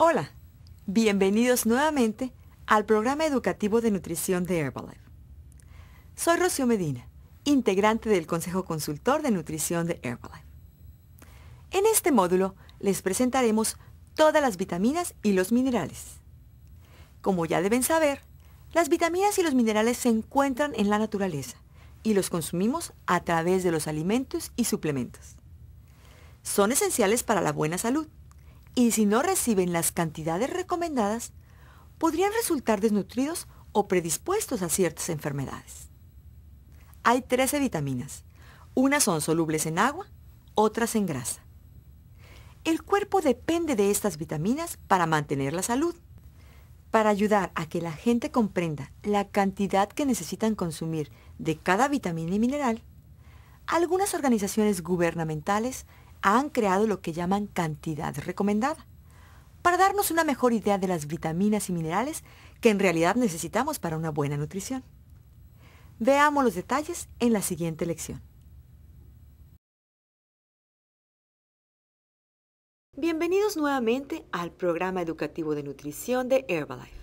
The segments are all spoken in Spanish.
Hola, bienvenidos nuevamente al programa educativo de nutrición de Herbalife. Soy Rocío Medina, integrante del Consejo Consultor de Nutrición de Herbalife. En este módulo les presentaremos todas las vitaminas y los minerales. Como ya deben saber, las vitaminas y los minerales se encuentran en la naturaleza y los consumimos a través de los alimentos y suplementos. Son esenciales para la buena salud y si no reciben las cantidades recomendadas, podrían resultar desnutridos o predispuestos a ciertas enfermedades. Hay 13 e vitaminas. Unas son solubles en agua, otras en grasa. El cuerpo depende de estas vitaminas para mantener la salud. Para ayudar a que la gente comprenda la cantidad que necesitan consumir de cada vitamina y mineral, algunas organizaciones gubernamentales han creado lo que llaman cantidad recomendada, para darnos una mejor idea de las vitaminas y minerales que en realidad necesitamos para una buena nutrición. Veamos los detalles en la siguiente lección. Bienvenidos nuevamente al programa educativo de nutrición de Herbalife.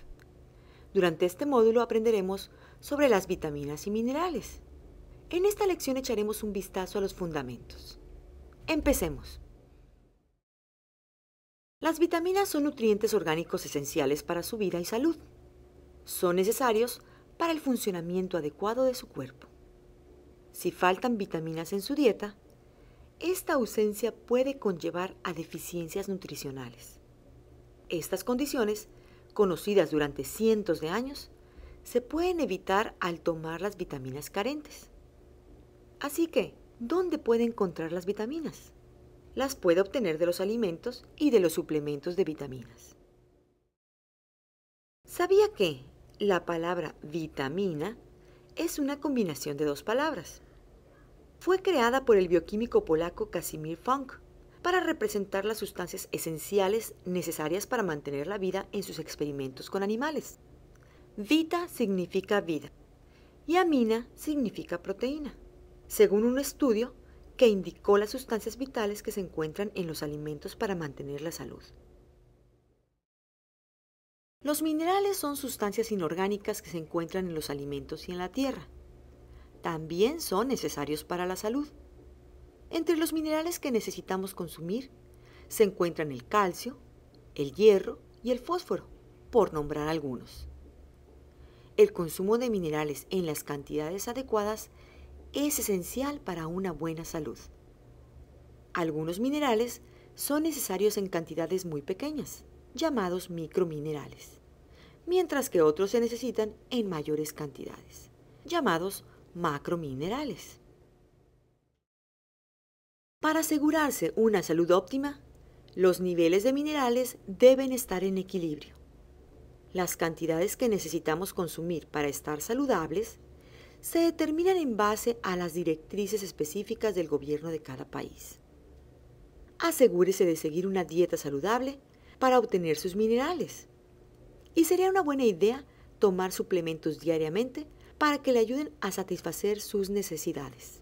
Durante este módulo aprenderemos sobre las vitaminas y minerales. En esta lección echaremos un vistazo a los fundamentos. Empecemos. Las vitaminas son nutrientes orgánicos esenciales para su vida y salud. Son necesarios para el funcionamiento adecuado de su cuerpo. Si faltan vitaminas en su dieta, esta ausencia puede conllevar a deficiencias nutricionales. Estas condiciones, conocidas durante cientos de años, se pueden evitar al tomar las vitaminas carentes. Así que, ¿dónde puede encontrar las vitaminas? Las puede obtener de los alimentos y de los suplementos de vitaminas. ¿Sabía que la palabra vitamina es una combinación de dos palabras? Fue creada por el bioquímico polaco Casimir Funk para representar las sustancias esenciales necesarias para mantener la vida en sus experimentos con animales. Vita significa vida y amina significa proteína según un estudio que indicó las sustancias vitales que se encuentran en los alimentos para mantener la salud. Los minerales son sustancias inorgánicas que se encuentran en los alimentos y en la tierra. También son necesarios para la salud. Entre los minerales que necesitamos consumir se encuentran el calcio, el hierro y el fósforo, por nombrar algunos. El consumo de minerales en las cantidades adecuadas es esencial para una buena salud. Algunos minerales son necesarios en cantidades muy pequeñas, llamados microminerales, mientras que otros se necesitan en mayores cantidades, llamados macrominerales. Para asegurarse una salud óptima, los niveles de minerales deben estar en equilibrio. Las cantidades que necesitamos consumir para estar saludables se determinan en base a las directrices específicas del gobierno de cada país. Asegúrese de seguir una dieta saludable para obtener sus minerales. Y sería una buena idea tomar suplementos diariamente para que le ayuden a satisfacer sus necesidades.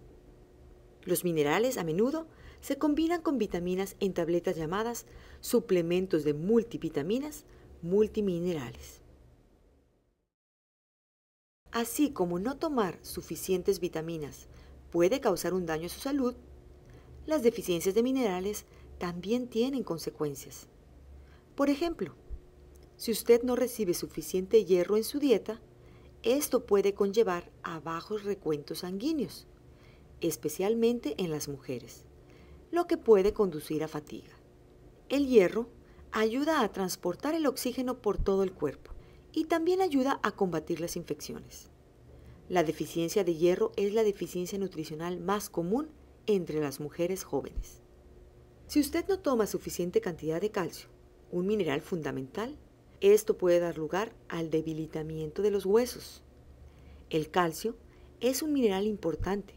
Los minerales a menudo se combinan con vitaminas en tabletas llamadas suplementos de multivitaminas multiminerales así como no tomar suficientes vitaminas puede causar un daño a su salud, las deficiencias de minerales también tienen consecuencias. Por ejemplo, si usted no recibe suficiente hierro en su dieta, esto puede conllevar a bajos recuentos sanguíneos, especialmente en las mujeres, lo que puede conducir a fatiga. El hierro ayuda a transportar el oxígeno por todo el cuerpo y también ayuda a combatir las infecciones. La deficiencia de hierro es la deficiencia nutricional más común entre las mujeres jóvenes. Si usted no toma suficiente cantidad de calcio, un mineral fundamental, esto puede dar lugar al debilitamiento de los huesos. El calcio es un mineral importante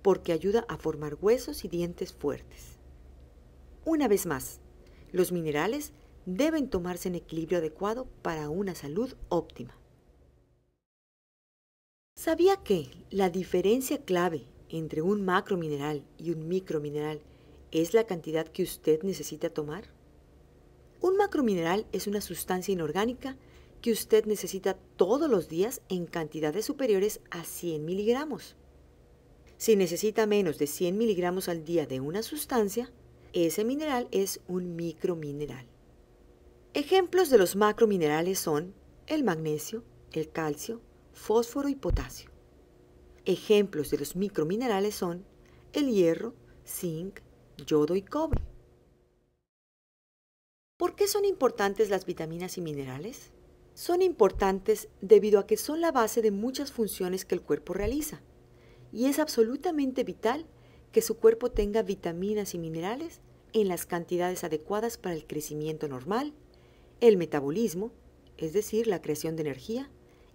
porque ayuda a formar huesos y dientes fuertes. Una vez más, los minerales deben tomarse en equilibrio adecuado para una salud óptima. ¿Sabía que la diferencia clave entre un macromineral y un micromineral es la cantidad que usted necesita tomar? Un macromineral es una sustancia inorgánica que usted necesita todos los días en cantidades superiores a 100 miligramos. Si necesita menos de 100 miligramos al día de una sustancia, ese mineral es un micromineral. Ejemplos de los macrominerales son el magnesio, el calcio, fósforo y potasio. Ejemplos de los microminerales son el hierro, zinc, yodo y cobre. ¿Por qué son importantes las vitaminas y minerales? Son importantes debido a que son la base de muchas funciones que el cuerpo realiza y es absolutamente vital que su cuerpo tenga vitaminas y minerales en las cantidades adecuadas para el crecimiento normal el metabolismo, es decir, la creación de energía,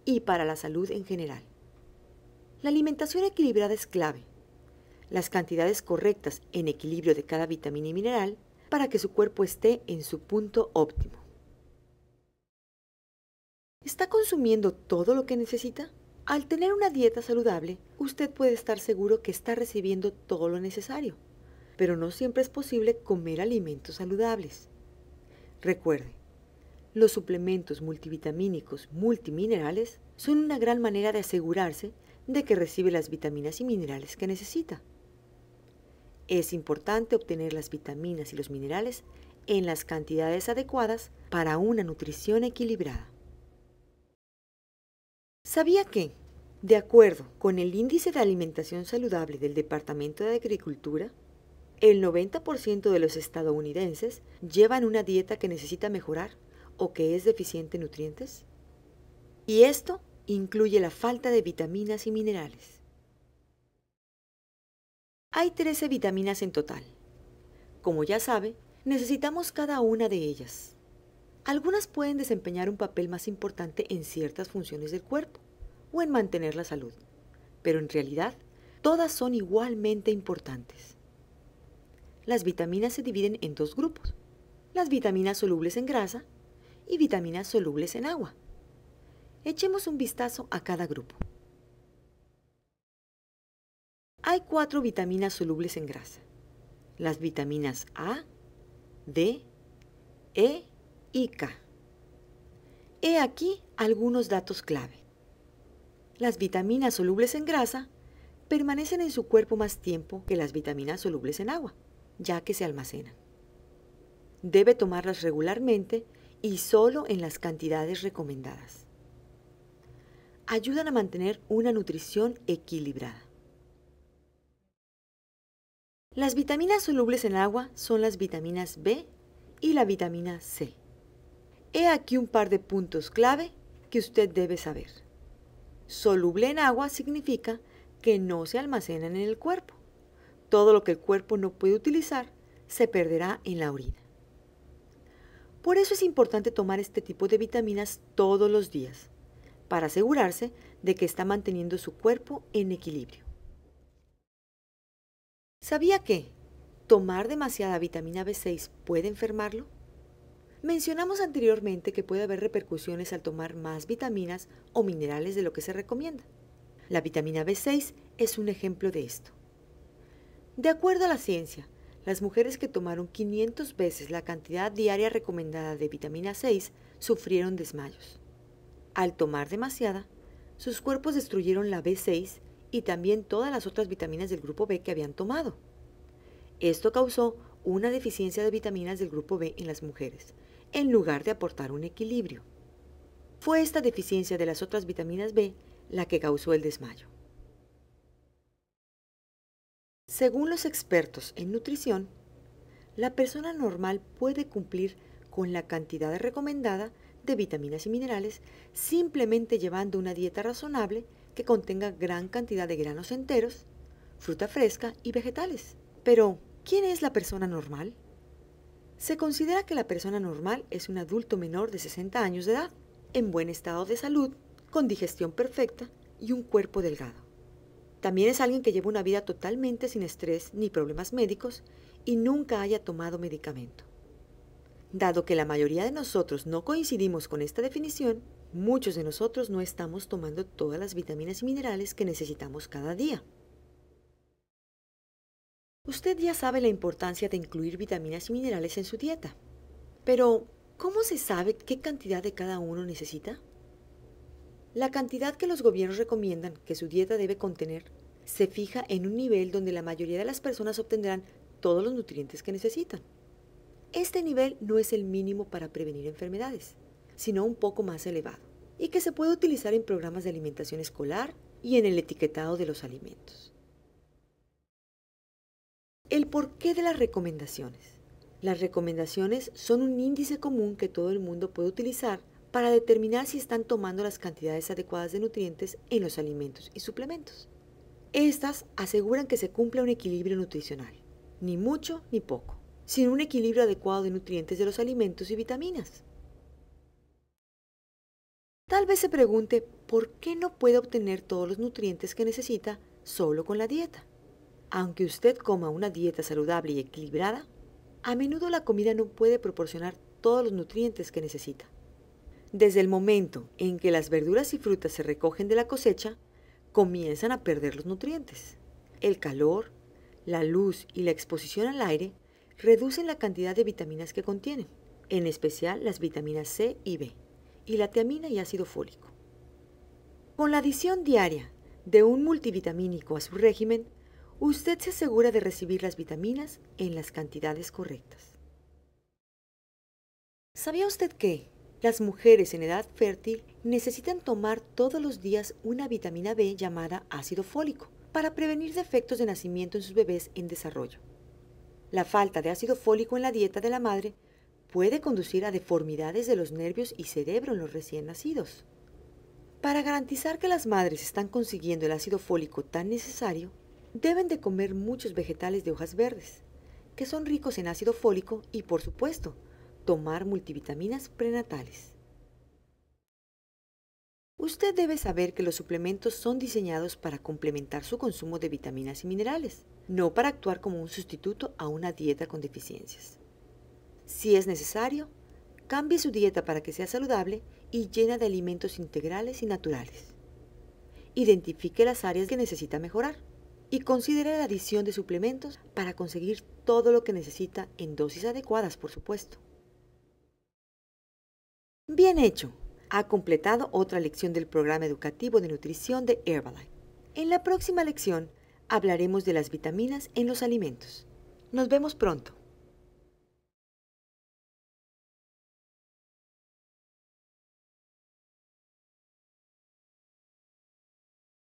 y para la salud en general. La alimentación equilibrada es clave. Las cantidades correctas en equilibrio de cada vitamina y mineral para que su cuerpo esté en su punto óptimo. ¿Está consumiendo todo lo que necesita? Al tener una dieta saludable, usted puede estar seguro que está recibiendo todo lo necesario, pero no siempre es posible comer alimentos saludables. Recuerde, los suplementos multivitamínicos multiminerales son una gran manera de asegurarse de que recibe las vitaminas y minerales que necesita. Es importante obtener las vitaminas y los minerales en las cantidades adecuadas para una nutrición equilibrada. ¿Sabía que, de acuerdo con el índice de alimentación saludable del Departamento de Agricultura, el 90% de los estadounidenses llevan una dieta que necesita mejorar o que es deficiente en nutrientes? Y esto incluye la falta de vitaminas y minerales. Hay 13 vitaminas en total. Como ya sabe, necesitamos cada una de ellas. Algunas pueden desempeñar un papel más importante en ciertas funciones del cuerpo o en mantener la salud, pero en realidad todas son igualmente importantes. Las vitaminas se dividen en dos grupos, las vitaminas solubles en grasa y vitaminas solubles en agua. Echemos un vistazo a cada grupo. Hay cuatro vitaminas solubles en grasa. Las vitaminas A, D, E y K. He aquí algunos datos clave. Las vitaminas solubles en grasa permanecen en su cuerpo más tiempo que las vitaminas solubles en agua, ya que se almacenan. Debe tomarlas regularmente y solo en las cantidades recomendadas. Ayudan a mantener una nutrición equilibrada. Las vitaminas solubles en agua son las vitaminas B y la vitamina C. He aquí un par de puntos clave que usted debe saber. Soluble en agua significa que no se almacenan en el cuerpo. Todo lo que el cuerpo no puede utilizar se perderá en la orina. Por eso es importante tomar este tipo de vitaminas todos los días, para asegurarse de que está manteniendo su cuerpo en equilibrio. ¿Sabía que tomar demasiada vitamina B6 puede enfermarlo? Mencionamos anteriormente que puede haber repercusiones al tomar más vitaminas o minerales de lo que se recomienda. La vitamina B6 es un ejemplo de esto. De acuerdo a la ciencia, las mujeres que tomaron 500 veces la cantidad diaria recomendada de vitamina 6 sufrieron desmayos. Al tomar demasiada, sus cuerpos destruyeron la B6 y también todas las otras vitaminas del grupo B que habían tomado. Esto causó una deficiencia de vitaminas del grupo B en las mujeres, en lugar de aportar un equilibrio. Fue esta deficiencia de las otras vitaminas B la que causó el desmayo. Según los expertos en nutrición, la persona normal puede cumplir con la cantidad recomendada de vitaminas y minerales simplemente llevando una dieta razonable que contenga gran cantidad de granos enteros, fruta fresca y vegetales. Pero, ¿quién es la persona normal? Se considera que la persona normal es un adulto menor de 60 años de edad, en buen estado de salud, con digestión perfecta y un cuerpo delgado. También es alguien que lleva una vida totalmente sin estrés ni problemas médicos y nunca haya tomado medicamento. Dado que la mayoría de nosotros no coincidimos con esta definición, muchos de nosotros no estamos tomando todas las vitaminas y minerales que necesitamos cada día. Usted ya sabe la importancia de incluir vitaminas y minerales en su dieta, pero ¿cómo se sabe qué cantidad de cada uno necesita? La cantidad que los gobiernos recomiendan que su dieta debe contener se fija en un nivel donde la mayoría de las personas obtendrán todos los nutrientes que necesitan. Este nivel no es el mínimo para prevenir enfermedades, sino un poco más elevado, y que se puede utilizar en programas de alimentación escolar y en el etiquetado de los alimentos. El porqué de las recomendaciones. Las recomendaciones son un índice común que todo el mundo puede utilizar para determinar si están tomando las cantidades adecuadas de nutrientes en los alimentos y suplementos. Estas aseguran que se cumpla un equilibrio nutricional, ni mucho ni poco, sin un equilibrio adecuado de nutrientes de los alimentos y vitaminas. Tal vez se pregunte por qué no puede obtener todos los nutrientes que necesita solo con la dieta. Aunque usted coma una dieta saludable y equilibrada, a menudo la comida no puede proporcionar todos los nutrientes que necesita. Desde el momento en que las verduras y frutas se recogen de la cosecha, comienzan a perder los nutrientes. El calor, la luz y la exposición al aire reducen la cantidad de vitaminas que contienen, en especial las vitaminas C y B, y la tiamina y ácido fólico. Con la adición diaria de un multivitamínico a su régimen, usted se asegura de recibir las vitaminas en las cantidades correctas. ¿Sabía usted que las mujeres en edad fértil necesitan tomar todos los días una vitamina B llamada ácido fólico para prevenir defectos de nacimiento en sus bebés en desarrollo. La falta de ácido fólico en la dieta de la madre puede conducir a deformidades de los nervios y cerebro en los recién nacidos. Para garantizar que las madres están consiguiendo el ácido fólico tan necesario, deben de comer muchos vegetales de hojas verdes, que son ricos en ácido fólico y, por supuesto, tomar multivitaminas prenatales. Usted debe saber que los suplementos son diseñados para complementar su consumo de vitaminas y minerales, no para actuar como un sustituto a una dieta con deficiencias. Si es necesario, cambie su dieta para que sea saludable y llena de alimentos integrales y naturales. Identifique las áreas que necesita mejorar y considere la adición de suplementos para conseguir todo lo que necesita en dosis adecuadas, por supuesto. Bien hecho. Ha completado otra lección del programa educativo de nutrición de Herbalife. En la próxima lección hablaremos de las vitaminas en los alimentos. Nos vemos pronto.